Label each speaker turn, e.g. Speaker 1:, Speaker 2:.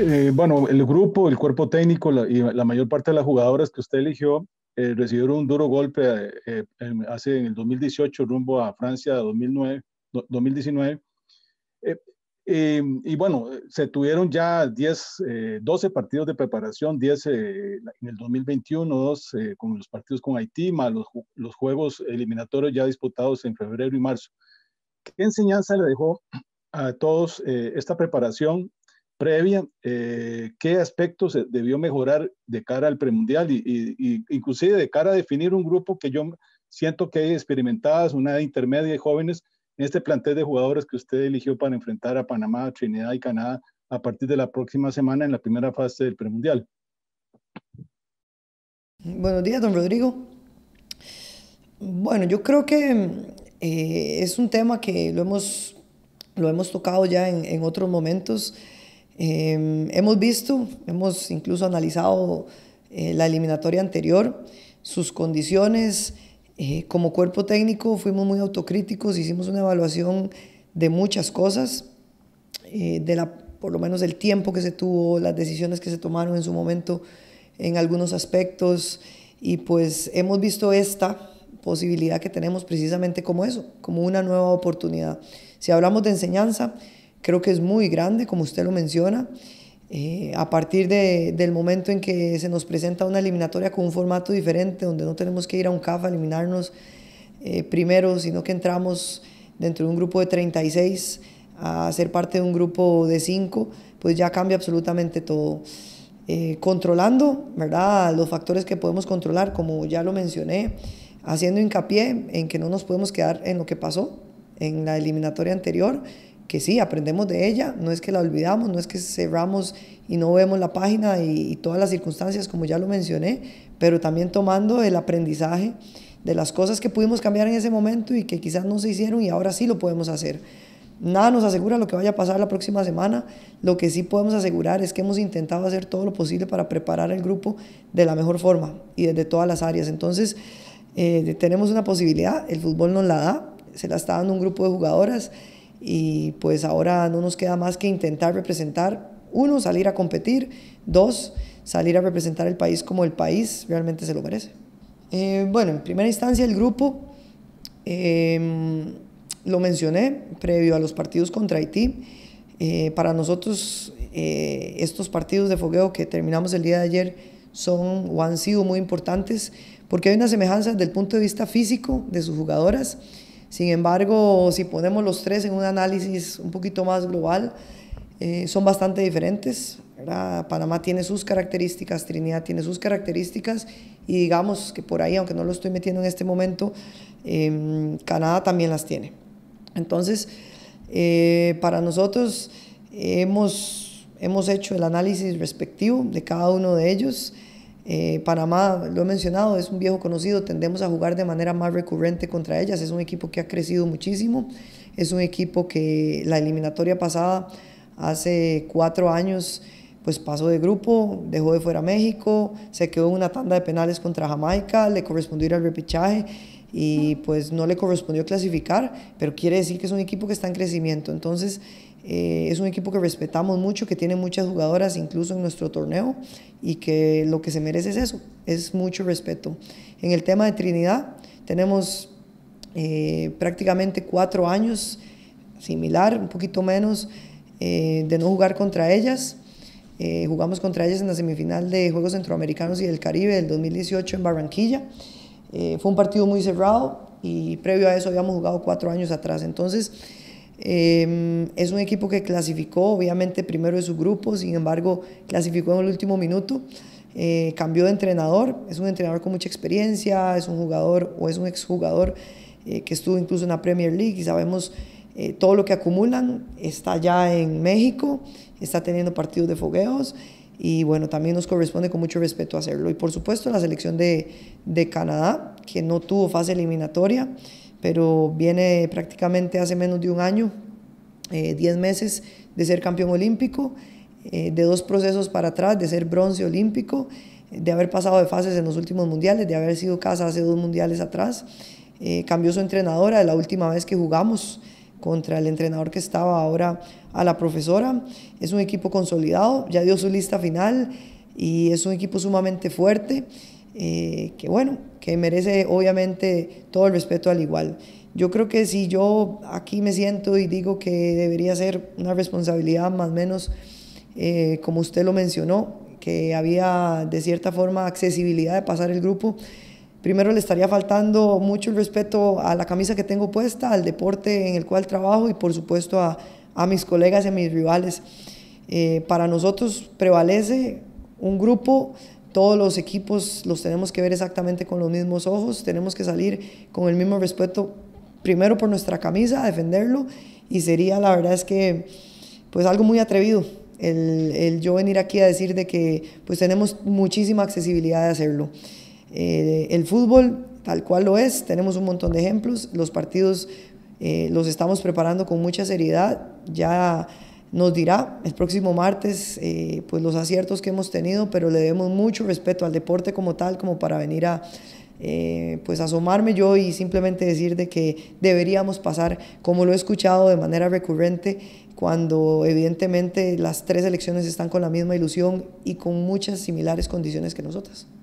Speaker 1: Eh, bueno, el grupo, el cuerpo técnico y la mayor parte de las jugadoras que usted eligió eh, recibieron un duro golpe eh, hace en el 2018 rumbo a Francia 2009, 2019. y bueno, se tuvieron ya 10, 12 partidos de preparación, 10 en el 2021, dos con los partidos con Haití, más los, juegos eliminatorios ya disputados en febrero y marzo. ¿Qué enseñanza le dejó a todos esta preparación previa, eh, qué aspectos debió mejorar de cara al premundial y, y, inclusive de cara a definir un grupo que yo siento que hay experimentadas, una intermedia y jóvenes en este plantel de jugadores que usted eligió para enfrentar a Panamá, Trinidad y Canadá a partir de la próxima semana en la primera fase del premundial.
Speaker 2: Buenos días, don Rodrigo. Bueno, yo creo que eh, es un tema que lo hemos, lo hemos tocado ya en, en otros momentos. Em, hemos visto, hemos incluso analizado eh, la eliminatoria anterior, sus condiciones. Eh, como cuerpo técnico fuimos muy autocríticos, hicimos una evaluación de muchas cosas, eh, de la, por lo menos del tiempo que se tuvo, las decisiones que se tomaron en su momento en algunos aspectos y pues hemos visto esta posibilidad que tenemos precisamente como eso, como una nueva oportunidad. Si hablamos de enseñanza, creo que es muy grande, como usted lo menciona. Eh, a partir de, del momento en que se nos presenta una eliminatoria con un formato diferente, donde no tenemos que ir a un CAF a eliminarnos eh, primero, sino que entramos dentro de un grupo de 36 a ser parte de un grupo de 5, pues ya cambia absolutamente todo. Eh, controlando, ¿verdad? Los factores que podemos controlar, como ya lo mencioné, haciendo hincapié en que no nos podemos quedar en lo que pasó en la eliminatoria anterior, que sí, aprendemos de ella, no es que la olvidamos, no es que cerramos y no vemos la página y, todas las circunstancias, como ya lo mencioné, pero también tomando el aprendizaje de las cosas que pudimos cambiar en ese momento y que quizás no se hicieron y ahora sí lo podemos hacer. Nada nos asegura lo que vaya a pasar la próxima semana, lo que sí podemos asegurar es que hemos intentado hacer todo lo posible para preparar el grupo de la mejor forma y desde todas las áreas. Entonces, eh, tenemos una posibilidad, el fútbol nos la da, se la está dando un grupo de jugadoras y pues ahora no nos queda más que intentar representar, uno, salir a competir, dos, salir a representar el país como el país realmente se lo merece. Eh, bueno, en primera instancia el grupo, em, lo mencioné previo a los partidos contra Haití, eh, para nosotros eh, estos partidos de fogueo que terminamos el día de ayer son o han sido muy importantes porque hay una semejanza desde el punto de vista físico de sus jugadoras sin embargo, si ponemos los tres en un análisis un poquito más global, eh, son bastante diferentes. Panamá tiene sus características, Trinidad tiene sus características y digamos que por ahí, aunque no lo estoy metiendo en este momento, em, Canadá también las tiene. Entonces, eh, para nosotros hemos, hemos hecho el análisis respectivo de cada uno de ellos. Eh, Panamá, lo he mencionado, es un viejo conocido, tendemos a jugar de manera más recurrente contra ellas, es un equipo que ha crecido muchísimo, es un equipo que la eliminatoria pasada, hace cuatro años, pues pasó de grupo, dejó de fuera México, se quedó en una tanda de penales contra Jamaica, le correspondió ir al repechaje y pues no le correspondió clasificar, pero quiere decir que es un equipo que está en crecimiento. Entonces, eh, es un equipo que respetamos mucho, que tiene muchas jugadoras incluso en nuestro torneo y que lo que se merece es eso, es mucho respeto. En el tema de Trinidad, tenemos eh, prácticamente cuatro años, similar, un poquito menos, eh, de no jugar contra ellas. jugamos contra ellas en la semifinal de Juegos Centroamericanos y del Caribe del 2018 en Barranquilla. fue un partido muy cerrado y previo a eso habíamos jugado cuatro años atrás. Entonces, Em, es un equipo que clasificó, obviamente, primero de su grupo, sin embargo, clasificó en el último minuto. Eh, cambió de entrenador, es un entrenador con mucha experiencia, es un jugador o es un exjugador eh, que estuvo incluso en la Premier League y sabemos eh, todo lo que acumulan. Está ya en México, está teniendo partidos de fogueos y bueno, también nos corresponde con mucho respeto hacerlo. Y por supuesto, la selección de, de Canadá, que no tuvo fase eliminatoria pero viene prácticamente hace menos de un año, 10 eh, meses de ser campeón olímpico, eh, de dos procesos para atrás, de ser bronce olímpico, de haber pasado de fases en los últimos mundiales, de haber sido casa hace dos mundiales atrás. Eh, cambió su entrenadora de la última vez que jugamos contra el entrenador que estaba ahora a la profesora. Es un equipo consolidado, ya dio su lista final y es un equipo sumamente fuerte. Eh, que bueno, que merece obviamente todo el respeto al igual. Yo creo que si yo aquí me siento y digo que debería ser una responsabilidad más o menos, eh, como usted lo mencionó, que había de cierta forma accesibilidad de pasar el grupo, primero le estaría faltando mucho el respeto a la camisa que tengo puesta, al deporte en el cual trabajo y por supuesto a, a mis colegas y a mis rivales. Eh, para nosotros prevalece un grupo todos los equipos los tenemos que ver exactamente con los mismos ojos, tenemos que salir con el mismo respeto, primero por nuestra camisa, defenderlo, y sería la verdad es que pues algo muy atrevido el, yo venir aquí a decir de que pues tenemos muchísima accesibilidad de hacerlo. Eh, el fútbol tal cual lo es, tenemos un montón de ejemplos, los partidos eh, los estamos preparando con mucha seriedad, ya nos dirá el próximo martes eh, pues los aciertos que hemos tenido, pero le debemos mucho respeto al deporte como tal, como para venir a eh, pues asomarme yo y simplemente decir de que deberíamos pasar, como lo he escuchado de manera recurrente, cuando evidentemente las tres elecciones están con la misma ilusión y con muchas similares condiciones que nosotras.